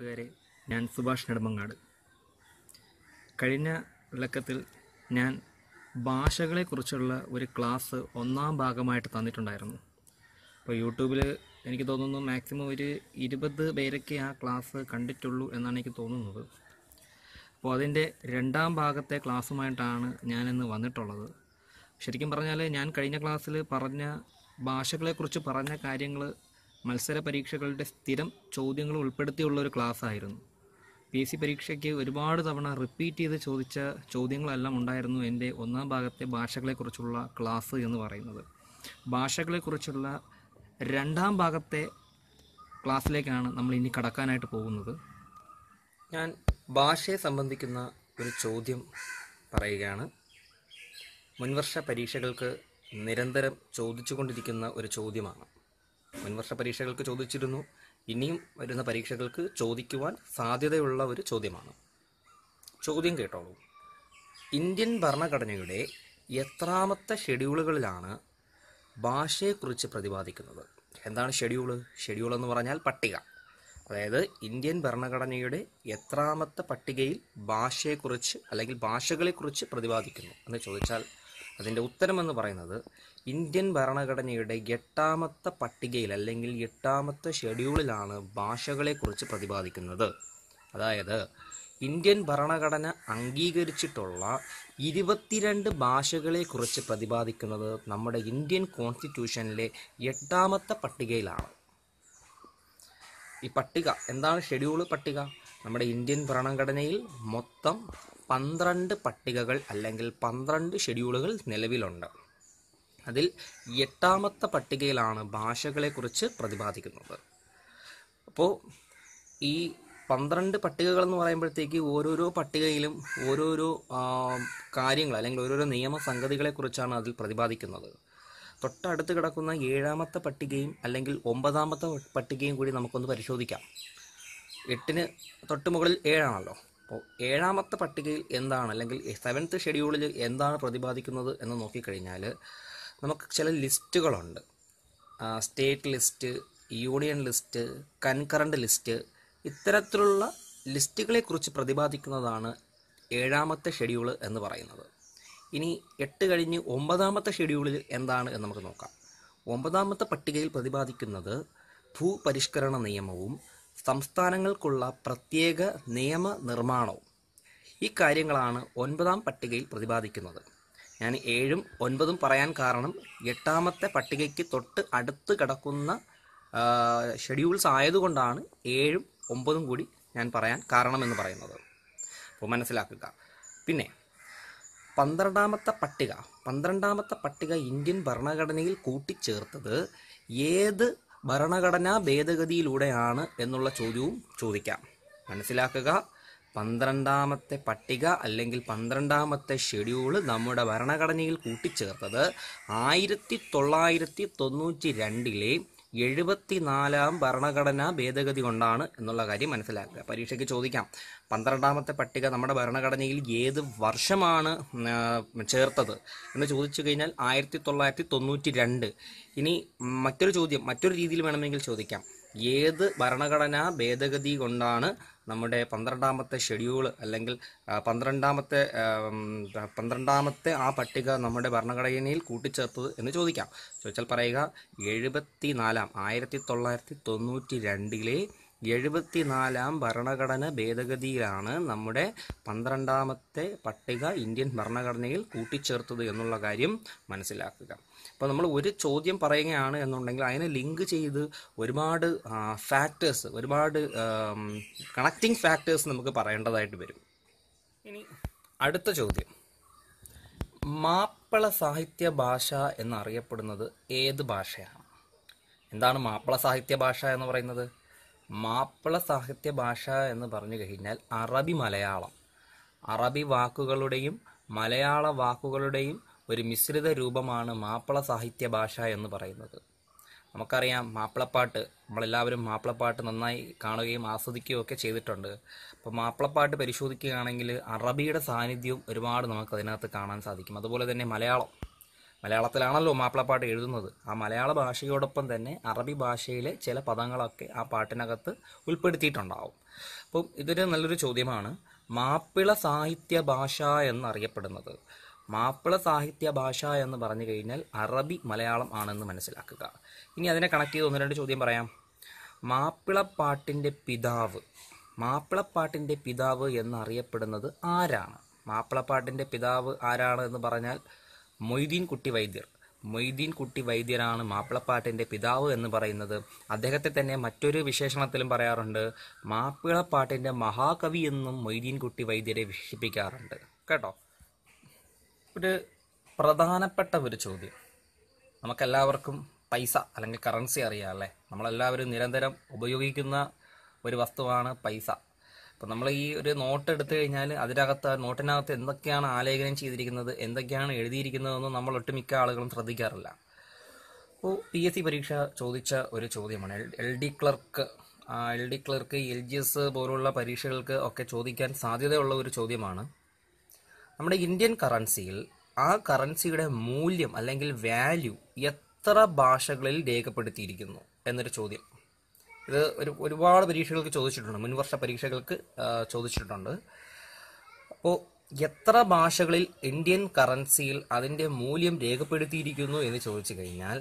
കൂട്ടുകാരെ ഞാൻ സുഭാഷ് നെടുമ്പങ്ങാട് കഴിഞ്ഞ വിളക്കത്തിൽ ഞാൻ ഭാഷകളെക്കുറിച്ചുള്ള ഒരു ക്ലാസ് ഒന്നാം ഭാഗമായിട്ട് തന്നിട്ടുണ്ടായിരുന്നു അപ്പോൾ യൂട്യൂബിൽ എനിക്ക് തോന്നുന്നു മാക്സിമം ഒരു ഇരുപത് പേരൊക്കെ ആ ക്ലാസ് കണ്ടിട്ടുള്ളൂ എന്നാണ് എനിക്ക് തോന്നുന്നത് അപ്പോൾ അതിൻ്റെ രണ്ടാം ഭാഗത്തെ ക്ലാസ്സുമായിട്ടാണ് ഞാനിന്ന് വന്നിട്ടുള്ളത് ശരിക്കും പറഞ്ഞാൽ ഞാൻ കഴിഞ്ഞ ക്ലാസ്സിൽ പറഞ്ഞ ഭാഷകളെക്കുറിച്ച് പറഞ്ഞ കാര്യങ്ങൾ മത്സര പരീക്ഷകളുടെ സ്ഥിരം ചോദ്യങ്ങൾ ഉൾപ്പെടുത്തിയുള്ള ഒരു ക്ലാസ് ആയിരുന്നു പി എസ് സി പരീക്ഷയ്ക്ക് ഒരുപാട് തവണ റിപ്പീറ്റ് ചെയ്ത് ചോദിച്ച ചോദ്യങ്ങളെല്ലാം ഉണ്ടായിരുന്നു എൻ്റെ ഒന്നാം ഭാഗത്തെ ഭാഷകളെക്കുറിച്ചുള്ള ക്ലാസ് എന്ന് പറയുന്നത് ഭാഷകളെക്കുറിച്ചുള്ള രണ്ടാം ഭാഗത്തെ ക്ലാസ്സിലേക്കാണ് നമ്മൾ ഇനി കടക്കാനായിട്ട് പോകുന്നത് ഞാൻ ഭാഷയെ സംബന്ധിക്കുന്ന ഒരു ചോദ്യം പറയുകയാണ് മുൻവർഷ പരീക്ഷകൾക്ക് നിരന്തരം ചോദിച്ചുകൊണ്ടിരിക്കുന്ന ഒരു ചോദ്യമാണ് മുൻവർഷ പരീക്ഷകൾക്ക് ചോദിച്ചിരുന്നു ഇനിയും വരുന്ന പരീക്ഷകൾക്ക് ചോദിക്കുവാൻ സാധ്യതയുള്ള ഒരു ചോദ്യമാണ് ചോദ്യം കേട്ടോളൂ ഇന്ത്യൻ ഭരണഘടനയുടെ എത്രാമത്തെ ഷെഡ്യൂളുകളിലാണ് ഭാഷയെക്കുറിച്ച് പ്രതിപാദിക്കുന്നത് എന്താണ് ഷെഡ്യൂൾ ഷെഡ്യൂൾ എന്ന് പറഞ്ഞാൽ പട്ടിക അതായത് ഇന്ത്യൻ ഭരണഘടനയുടെ എത്രാമത്തെ പട്ടികയിൽ ഭാഷയെക്കുറിച്ച് അല്ലെങ്കിൽ ഭാഷകളെക്കുറിച്ച് പ്രതിപാദിക്കുന്നു എന്ന് ചോദിച്ചാൽ അതിൻ്റെ ഉത്തരമെന്ന് പറയുന്നത് ഇന്ത്യൻ ഭരണഘടനയുടെ എട്ടാമത്തെ പട്ടികയിൽ അല്ലെങ്കിൽ എട്ടാമത്തെ ഷെഡ്യൂളിലാണ് ഭാഷകളെക്കുറിച്ച് പ്രതിപാദിക്കുന്നത് അതായത് ഇന്ത്യൻ ഭരണഘടന അംഗീകരിച്ചിട്ടുള്ള ഇരുപത്തിരണ്ട് ഭാഷകളെക്കുറിച്ച് പ്രതിപാദിക്കുന്നത് നമ്മുടെ ഇന്ത്യൻ കോൺസ്റ്റിറ്റ്യൂഷനിലെ എട്ടാമത്തെ പട്ടികയിലാണ് ഈ പട്ടിക എന്താണ് ഷെഡ്യൂൾ പട്ടിക നമ്മുടെ ഇന്ത്യൻ ഭരണഘടനയിൽ മൊത്തം പന്ത്രണ്ട് പട്ടികകൾ അല്ലെങ്കിൽ പന്ത്രണ്ട് ഷെഡ്യൂളുകൾ നിലവിലുണ്ട് അതിൽ എട്ടാമത്തെ പട്ടികയിലാണ് ഭാഷകളെക്കുറിച്ച് പ്രതിപാദിക്കുന്നത് അപ്പോൾ ഈ പന്ത്രണ്ട് പട്ടികകൾ എന്ന് പറയുമ്പോഴത്തേക്ക് ഓരോരോ പട്ടികയിലും ഓരോരോ കാര്യങ്ങൾ അല്ലെങ്കിൽ ഓരോരോ നിയമസംഗതികളെക്കുറിച്ചാണ് അതിൽ പ്രതിപാദിക്കുന്നത് തൊട്ടടുത്ത് കിടക്കുന്ന ഏഴാമത്തെ പട്ടികയും അല്ലെങ്കിൽ ഒമ്പതാമത്തെ പട്ടികയും കൂടി നമുക്കൊന്ന് പരിശോധിക്കാം എട്ടിന് തൊട്ട് മുകളിൽ ഏഴാണല്ലോ അപ്പോൾ ഏഴാമത്തെ പട്ടികയിൽ എന്താണ് അല്ലെങ്കിൽ സെവൻത്ത് ഷെഡ്യൂളിൽ എന്താണ് പ്രതിപാദിക്കുന്നത് എന്ന് നോക്കിക്കഴിഞ്ഞാൽ നമുക്ക് ചില ലിസ്റ്റുകളുണ്ട് state list union list concurrent list ഇത്തരത്തിലുള്ള ലിസ്റ്റുകളെക്കുറിച്ച് പ്രതിപാദിക്കുന്നതാണ് ഏഴാമത്തെ ഷെഡ്യൂൾ എന്ന് പറയുന്നത് ഇനി എട്ട് കഴിഞ്ഞ് ഒമ്പതാമത്തെ ഷെഡ്യൂളിൽ എന്താണ് എന്ന് നമുക്ക് നോക്കാം ഒമ്പതാമത്തെ പട്ടികയിൽ പ്രതിപാദിക്കുന്നത് ഭൂപരിഷ്കരണ നിയമവും സംസ്ഥാനങ്ങൾക്കുള്ള പ്രത്യേക നിയമ നിർമ്മാണവും ഈ കാര്യങ്ങളാണ് ഒൻപതാം പട്ടികയിൽ പ്രതിപാദിക്കുന്നത് ഞാൻ ഏഴും ഒൻപതും പറയാൻ കാരണം എട്ടാമത്തെ പട്ടികയ്ക്ക് തൊട്ട് അടുത്ത് കിടക്കുന്ന ഷെഡ്യൂൾസ് ആയതുകൊണ്ടാണ് ഏഴും ഒമ്പതും കൂടി ഞാൻ പറയാൻ കാരണമെന്ന് പറയുന്നത് അപ്പോൾ മനസ്സിലാക്കുക പിന്നെ പന്ത്രണ്ടാമത്തെ പട്ടിക പന്ത്രണ്ടാമത്തെ പട്ടിക ഇന്ത്യൻ ഭരണഘടനയിൽ കൂട്ടിച്ചേർത്തത് ഏത് ഭരണഘടനാ ഭേദഗതിയിലൂടെയാണ് എന്നുള്ള ചോദ്യവും ചോദിക്കാം മനസ്സിലാക്കുക പന്ത്രണ്ടാമത്തെ പട്ടിക അല്ലെങ്കിൽ പന്ത്രണ്ടാമത്തെ ഷെഡ്യൂൾ നമ്മുടെ ഭരണഘടനയിൽ കൂട്ടിച്ചേർത്തത് ആയിരത്തി തൊള്ളായിരത്തി തൊണ്ണൂറ്റി രണ്ടിലെ എഴുപത്തിനാലാം ഭരണഘടനാ ഭേദഗതി കൊണ്ടാണ് എന്നുള്ള കാര്യം മനസ്സിലാക്കുക പരീക്ഷയ്ക്ക് ചോദിക്കാം പന്ത്രണ്ടാമത്തെ പട്ടിക നമ്മുടെ ഭരണഘടനയിൽ ഏത് വർഷമാണ് ചേർത്തത് എന്ന് ചോദിച്ചു കഴിഞ്ഞാൽ ആയിരത്തി തൊള്ളായിരത്തി തൊണ്ണൂറ്റി രണ്ട് ഇനി മറ്റൊരു ചോദ്യം മറ്റൊരു രീതിയിൽ വേണമെങ്കിൽ ചോദിക്കാം ഏത് ഭരണഘടനാ ഭേദഗതി കൊണ്ടാണ് നമ്മുടെ പന്ത്രണ്ടാമത്തെ ഷെഡ്യൂൾ അല്ലെങ്കിൽ പന്ത്രണ്ടാമത്തെ പന്ത്രണ്ടാമത്തെ ആ പട്ടിക നമ്മുടെ ഭരണഘടനയിൽ കൂട്ടിച്ചേർത്തത് എന്ന് ചോദിക്കാം ചോദിച്ചാൽ പറയുക എഴുപത്തി നാലാം ആയിരത്തി തൊള്ളായിരത്തി തൊണ്ണൂറ്റി രണ്ടിലെ എഴുപത്തിനാലാം ഭരണഘടന ഭേദഗതിയിലാണ് നമ്മുടെ പന്ത്രണ്ടാമത്തെ പട്ടിക ഇന്ത്യൻ ഭരണഘടനയിൽ കൂട്ടിച്ചേർത്തത് എന്നുള്ള കാര്യം മനസ്സിലാക്കുക അപ്പോൾ നമ്മൾ ഒരു ചോദ്യം പറയുകയാണ് എന്നുണ്ടെങ്കിൽ അതിനെ ലിങ്ക് ചെയ്ത് ഒരുപാട് ഫാക്ടേഴ്സ് ഒരുപാട് കണക്റ്റിംഗ് ഫാക്ടേഴ്സ് നമുക്ക് പറയേണ്ടതായിട്ട് വരും ഇനി അടുത്ത ചോദ്യം മാപ്പിള സാഹിത്യ ഭാഷ എന്നറിയപ്പെടുന്നത് ഏത് ഭാഷയാണ് എന്താണ് മാപ്പിള സാഹിത്യ ഭാഷ എന്ന് പറയുന്നത് മാപ്പിള സാഹിത്യ ഭാഷ എന്ന് പറഞ്ഞു കഴിഞ്ഞാൽ അറബി മലയാളം അറബി വാക്കുകളുടെയും മലയാള വാക്കുകളുടെയും ഒരു മിശ്രിത രൂപമാണ് മാപ്പിള സാഹിത്യ ഭാഷ എന്ന് പറയുന്നത് നമുക്കറിയാം മാപ്പിളപ്പാട്ട് നമ്മളെല്ലാവരും മാപ്പിളപ്പാട്ട് നന്നായി കാണുകയും ആസ്വദിക്കുകയും ഒക്കെ ചെയ്തിട്ടുണ്ട് അപ്പോൾ മാപ്പിളപ്പാട്ട് പരിശോധിക്കുകയാണെങ്കിൽ അറബിയുടെ സാന്നിധ്യവും ഒരുപാട് നമുക്ക് അതിനകത്ത് കാണാൻ സാധിക്കും അതുപോലെ തന്നെ മലയാളം മലയാളത്തിലാണല്ലോ മാപ്പിളപ്പാട്ട് എഴുതുന്നത് ആ മലയാള ഭാഷയോടൊപ്പം തന്നെ അറബി ഭാഷയിലെ ചില പദങ്ങളൊക്കെ ആ പാട്ടിനകത്ത് ഉൾപ്പെടുത്തിയിട്ടുണ്ടാവും അപ്പം ഇതൊരു നല്ലൊരു ചോദ്യമാണ് മാപ്പിള സാഹിത്യ ഭാഷ എന്നറിയപ്പെടുന്നത് മാപ്പിള സാഹിത്യ ഭാഷ എന്ന് പറഞ്ഞു കഴിഞ്ഞാൽ അറബി മലയാളം ആണെന്ന് മനസ്സിലാക്കുക ഇനി അതിനെ കണക്ട് ചെയ്ത് ഒന്ന് രണ്ട് ചോദ്യം പറയാം മാപ്പിളപ്പാട്ടിൻ്റെ പിതാവ് മാപ്പിളപ്പാട്ടിൻ്റെ പിതാവ് എന്നറിയപ്പെടുന്നത് ആരാണ് മാപ്പിളപ്പാട്ടിൻ്റെ പിതാവ് ആരാണ് എന്ന് പറഞ്ഞാൽ മൊയ്തീൻ കുട്ടി വൈദ്യർ മൊയ്തീൻ കുട്ടി വൈദ്യരാണ് മാപ്പിളപ്പാട്ടിന്റെ പിതാവ് എന്ന് പറയുന്നത് അദ്ദേഹത്തെ തന്നെ മറ്റൊരു വിശേഷണത്തിലും പറയാറുണ്ട് മാപ്പിളപ്പാട്ടിന്റെ മഹാകവി എന്നും മൊയ്തീൻ കുട്ടി വൈദ്യരെ വിശേഷിപ്പിക്കാറുണ്ട് കേട്ടോ ഒരു പ്രധാനപ്പെട്ട ഒരു ചോദ്യം നമുക്കെല്ലാവർക്കും പൈസ അല്ലെങ്കിൽ കറൻസി അറിയാം അല്ലേ നമ്മളെല്ലാവരും നിരന്തരം ഉപയോഗിക്കുന്ന ഒരു വസ്തുവാണ് പൈസ അപ്പം നമ്മൾ ഈ ഒരു നോട്ട് എടുത്തു കഴിഞ്ഞാൽ അതിനകത്ത് നോട്ടിനകത്ത് എന്തൊക്കെയാണ് ആലേഖനം ചെയ്തിരിക്കുന്നത് എന്തൊക്കെയാണ് എഴുതിയിരിക്കുന്നതെന്നും നമ്മൾ ഒട്ടുമിക്ക ആളുകളും ശ്രദ്ധിക്കാറില്ല അപ്പോൾ പി എസ് സി പരീക്ഷ ചോദിച്ച ഒരു ചോദ്യമാണ് L D clerk L D clerk L G S പോലുള്ള പരീക്ഷകൾക്ക് ഒക്കെ ചോദിക്കാൻ സാധ്യതയുള്ള ഒരു ചോദ്യമാണ് നമ്മുടെ ഇന്ത്യൻ കറൻസിയിൽ ആ കറൻസിയുടെ മൂല്യം അല്ലെങ്കിൽ വാല്യൂ എത്ര ഭാഷകളിൽ രേഖപ്പെടുത്തിയിരിക്കുന്നു എന്നൊരു ചോദ്യം ഇത് ഒരു ഒരുപാട് പരീക്ഷകൾക്ക് ചോദിച്ചിട്ടുണ്ട് മുൻവർഷ പരീക്ഷകൾക്ക് ചോദിച്ചിട്ടുണ്ട് അപ്പോൾ എത്ര ഭാഷകളിൽ ഇന്ത്യൻ കറൻസിയിൽ അതിൻ്റെ മൂല്യം രേഖപ്പെടുത്തിയിരിക്കുന്നു എന്ന് ചോദിച്ചു കഴിഞ്ഞാൽ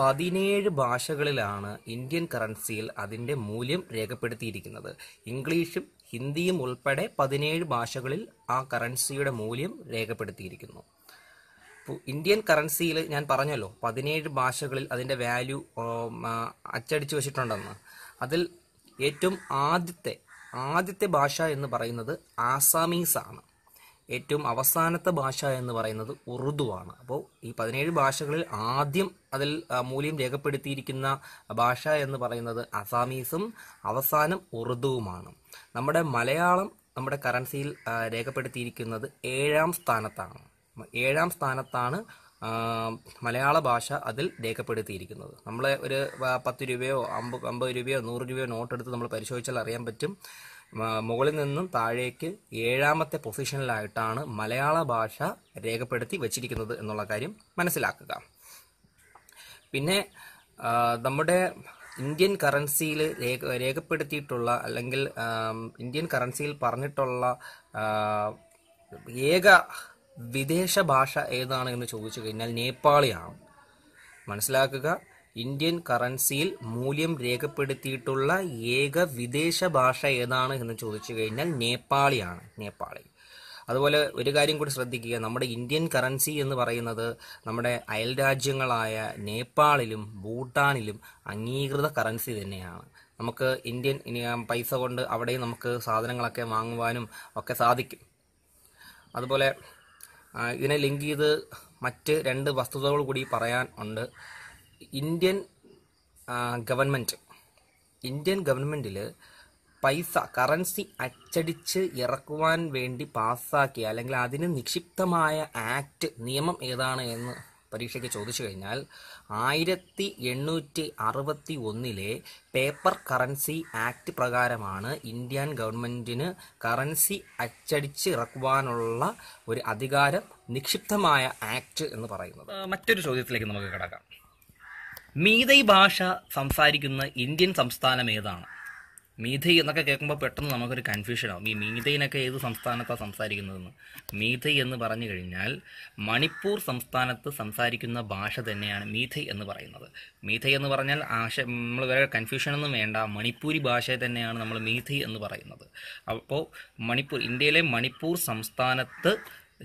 പതിനേഴ് ഭാഷകളിലാണ് ഇന്ത്യൻ കറൻസിയിൽ അതിൻ്റെ മൂല്യം രേഖപ്പെടുത്തിയിരിക്കുന്നത് ഇംഗ്ലീഷും ഹിന്ദിയും ഉൾപ്പെടെ പതിനേഴ് ഭാഷകളിൽ ആ കറൻസിയുടെ മൂല്യം രേഖപ്പെടുത്തിയിരിക്കുന്നു അപ്പോൾ ഇന്ത്യൻ കറൻസിയിൽ ഞാൻ പറഞ്ഞല്ലോ പതിനേഴ് ഭാഷകളിൽ അതിൻ്റെ വാല്യൂ അച്ചടിച്ചു വെച്ചിട്ടുണ്ടെന്ന് അതിൽ ഏറ്റവും ആദ്യത്തെ ആദ്യത്തെ ഭാഷ എന്ന് പറയുന്നത് ആസാമീസ് ആണ് ഏറ്റവും അവസാനത്തെ ഭാഷ എന്ന് പറയുന്നത് ഉറുദു ആണ് അപ്പോൾ ഈ പതിനേഴ് ഭാഷകളിൽ ആദ്യം അതിൽ മൂല്യം രേഖപ്പെടുത്തിയിരിക്കുന്ന ഭാഷ എന്ന് പറയുന്നത് അസാമീസും അവസാനം ഉറുദുവുമാണ് നമ്മുടെ മലയാളം നമ്മുടെ കറൻസിയിൽ രേഖപ്പെടുത്തിയിരിക്കുന്നത് ഏഴാം സ്ഥാനത്താണ് ഏഴാം സ്ഥാനത്താണ് മലയാള ഭാഷ അതിൽ രേഖപ്പെടുത്തിയിരിക്കുന്നത് നമ്മൾ ഒരു പത്ത് രൂപയോ അമ്പത് അമ്പത് രൂപയോ നൂറ് രൂപയോ നോട്ട് എടുത്ത് നമ്മൾ പരിശോധിച്ചാൽ അറിയാൻ പറ്റും മുകളിൽ നിന്നും താഴേക്ക് ഏഴാമത്തെ പൊസിഷനിലായിട്ടാണ് മലയാള ഭാഷ രേഖപ്പെടുത്തി വച്ചിരിക്കുന്നത് എന്നുള്ള കാര്യം മനസ്സിലാക്കുക പിന്നെ നമ്മുടെ ഇന്ത്യൻ കറൻസിയിൽ രേഖ രേഖപ്പെടുത്തിയിട്ടുള്ള അല്ലെങ്കിൽ ഇന്ത്യൻ കറൻസിയിൽ പറഞ്ഞിട്ടുള്ള ഏക വിദേശ ഭാഷ ഏതാണ് എന്ന് ചോദിച്ചു കഴിഞ്ഞാൽ നേപ്പാളിയാണ് മനസ്സിലാക്കുക ഇന്ത്യൻ കറൻസിയിൽ മൂല്യം രേഖപ്പെടുത്തിയിട്ടുള്ള ഏക വിദേശ ഭാഷ ഏതാണ് എന്ന് ചോദിച്ചു കഴിഞ്ഞാൽ നേപ്പാളിയാണ് നേപ്പാളി അതുപോലെ ഒരു കാര്യം കൂടി ശ്രദ്ധിക്കുക നമ്മുടെ ഇന്ത്യൻ കറൻസി എന്ന് പറയുന്നത് നമ്മുടെ അയൽ രാജ്യങ്ങളായ നേപ്പാളിലും ഭൂട്ടാനിലും അംഗീകൃത കറൻസി തന്നെയാണ് നമുക്ക് ഇന്ത്യൻ പൈസ കൊണ്ട് അവിടെയും നമുക്ക് സാധനങ്ങളൊക്കെ വാങ്ങുവാനും ഒക്കെ സാധിക്കും അതുപോലെ ഇതിനെ ലിങ്ക് ചെയ്ത് മറ്റ് രണ്ട് വസ്തുതകൾ കൂടി പറയാൻ ഉണ്ട് ഇന്ത്യൻ ഗവൺമെൻറ് ഇന്ത്യൻ ഗവൺമെൻറ്റിൽ പൈസ കറൻസി അച്ചടിച്ച് ഇറക്കുവാൻ വേണ്ടി പാസ്സാക്കിയ അല്ലെങ്കിൽ അതിന് നിക്ഷിപ്തമായ ആക്ട് നിയമം ഏതാണ് എന്ന് പരീക്ഷയ്ക്ക് ചോദിച്ചു കഴിഞ്ഞാൽ ആയിരത്തി എണ്ണൂറ്റി അറുപത്തി ഒന്നിലെ പേപ്പർ കറൻസി ആക്ട് പ്രകാരമാണ് ഇന്ത്യൻ ഗവൺമെൻറ്റിന് കറൻസി അച്ചടിച്ച് ഇറക്കുവാനുള്ള ഒരു അധികാരം നിക്ഷിപ്തമായ ആക്ട് എന്ന് പറയുന്നത് മറ്റൊരു ചോദ്യത്തിലേക്ക് നമുക്ക് കിടക്കാം മീതൈ ഭാഷ സംസാരിക്കുന്ന ഇന്ത്യൻ സംസ്ഥാനം ഏതാണ് മീഥൈ എന്നൊക്കെ കേൾക്കുമ്പോൾ പെട്ടെന്ന് നമുക്കൊരു കൺഫ്യൂഷൻ ആവും ഈ മീഥൈനൊക്കെ ഏത് സംസ്ഥാനത്താണ് സംസാരിക്കുന്നതെന്ന് മീഥൈ എന്ന് പറഞ്ഞു കഴിഞ്ഞാൽ മണിപ്പൂർ സംസ്ഥാനത്ത് സംസാരിക്കുന്ന ഭാഷ തന്നെയാണ് മീഥൈ എന്ന് പറയുന്നത് മീഥൈ എന്ന് പറഞ്ഞാൽ ആശ നമ്മൾ വേറെ കൺഫ്യൂഷനൊന്നും വേണ്ട മണിപ്പൂരി ഭാഷയെ തന്നെയാണ് നമ്മൾ മീഥൈ എന്ന് പറയുന്നത് അപ്പോൾ മണിപ്പൂർ ഇന്ത്യയിലെ മണിപ്പൂർ സംസ്ഥാനത്ത്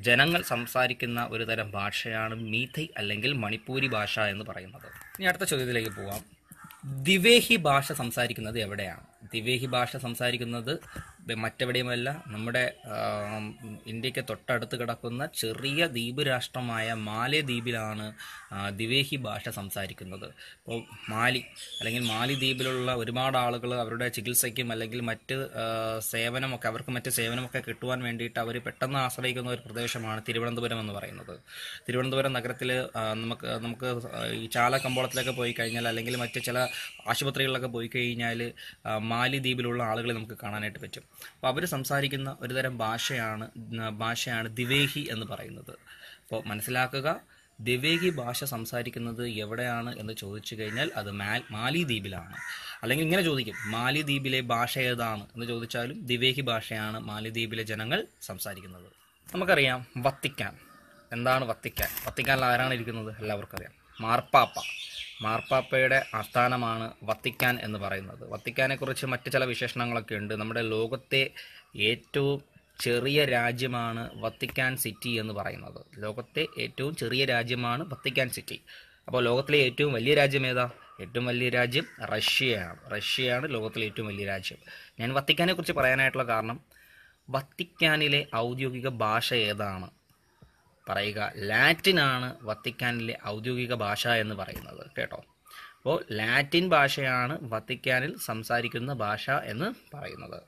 ജനങ്ങൾ സംസാരിക്കുന്ന ഒരു തരം ഭാഷയാണ് മീഥൈ അല്ലെങ്കിൽ മണിപ്പൂരി ഭാഷ എന്ന് പറയുന്നത് ഇനി അടുത്ത ചോദ്യത്തിലേക്ക് പോവാം ദിവേഹി ഭാഷ സംസാരിക്കുന്നത് എവിടെയാണ് ദിവേഹി ഭാഷ സംസാരിക്കുന്നത് മറ്റെവിടെയുമല്ല നമ്മുടെ ഇന്ത്യക്ക് തൊട്ടടുത്ത് കിടക്കുന്ന ചെറിയ ദ്വീപ് രാഷ്ട്രമായ മാലേ ദ്വീപിലാണ് ദിവേഹി ഭാഷ സംസാരിക്കുന്നത് ഇപ്പോൾ മാലി അല്ലെങ്കിൽ മാലി ദ്വീപിലുള്ള ഒരുപാട് ആളുകൾ അവരുടെ ചികിത്സയ്ക്കും അല്ലെങ്കിൽ മറ്റ് സേവനമൊക്കെ അവർക്ക് മറ്റ് സേവനമൊക്കെ കിട്ടുവാൻ വേണ്ടിയിട്ട് അവർ പെട്ടെന്ന് ആശ്രയിക്കുന്ന ഒരു പ്രദേശമാണ് തിരുവനന്തപുരം എന്ന് പറയുന്നത് തിരുവനന്തപുരം നഗരത്തിൽ നമുക്ക് നമുക്ക് ഈ ചാല കമ്പോളത്തിലൊക്കെ പോയി കഴിഞ്ഞാൽ അല്ലെങ്കിൽ മറ്റ് ചില ആശുപത്രികളിലൊക്കെ പോയി കഴിഞ്ഞാൽ മാലി ദ്വീപിലുള്ള ആളുകളെ നമുക്ക് കാണാനായിട്ട് പറ്റും അപ്പോൾ അവർ സംസാരിക്കുന്ന ഒരുതരം ഭാഷയാണ് ഭാഷയാണ് ദിവേഹി എന്ന് പറയുന്നത് അപ്പോൾ മനസ്സിലാക്കുക ദിവേഹി ഭാഷ സംസാരിക്കുന്നത് എവിടെയാണ് എന്ന് ചോദിച്ചു കഴിഞ്ഞാൽ അത് മാലി ദ്വീപിലാണ് അല്ലെങ്കിൽ ഇങ്ങനെ ചോദിക്കും മാലി ദ്വീപിലെ ഭാഷ ഏതാണ് എന്ന് ചോദിച്ചാലും ദിവേഹി ഭാഷയാണ് മാലി ദ്വീപിലെ ജനങ്ങൾ സംസാരിക്കുന്നത് നമുക്കറിയാം വത്തിക്കാൻ എന്താണ് വത്തിക്കാൻ വത്തിക്കാനിൽ ആരാണ് ഇരിക്കുന്നത് എല്ലാവർക്കും അറിയാം മാർപ്പാപ്പ മാർപ്പാപ്പയുടെ ആസ്ഥാനമാണ് വത്തിക്കാൻ എന്ന് പറയുന്നത് വത്തിക്കാനെക്കുറിച്ച് മറ്റ് ചില വിശേഷണങ്ങളൊക്കെ ഉണ്ട് നമ്മുടെ ലോകത്തെ ഏറ്റവും ചെറിയ രാജ്യമാണ് വത്തിക്കാൻ സിറ്റി എന്ന് പറയുന്നത് ലോകത്തെ ഏറ്റവും ചെറിയ രാജ്യമാണ് വത്തിക്കാൻ സിറ്റി അപ്പോൾ ലോകത്തിലെ ഏറ്റവും വലിയ രാജ്യം ഏതാ ഏറ്റവും വലിയ രാജ്യം റഷ്യയാണ് റഷ്യയാണ് ലോകത്തിലെ ഏറ്റവും വലിയ രാജ്യം ഞാൻ വത്തിക്കാനെക്കുറിച്ച് പറയാനായിട്ടുള്ള കാരണം വത്തിക്കാനിലെ ഔദ്യോഗിക ഭാഷ ഏതാണ് പറയുക ലാറ്റിൻ ആണ് വത്തിക്കാനിലെ ഔദ്യോഗിക ഭാഷ എന്ന് പറയുന്നത് കേട്ടോ അപ്പോൾ ലാറ്റിൻ ഭാഷയാണ് വത്തിക്കാനിൽ സംസാരിക്കുന്ന ഭാഷ എന്ന് പറയുന്നത്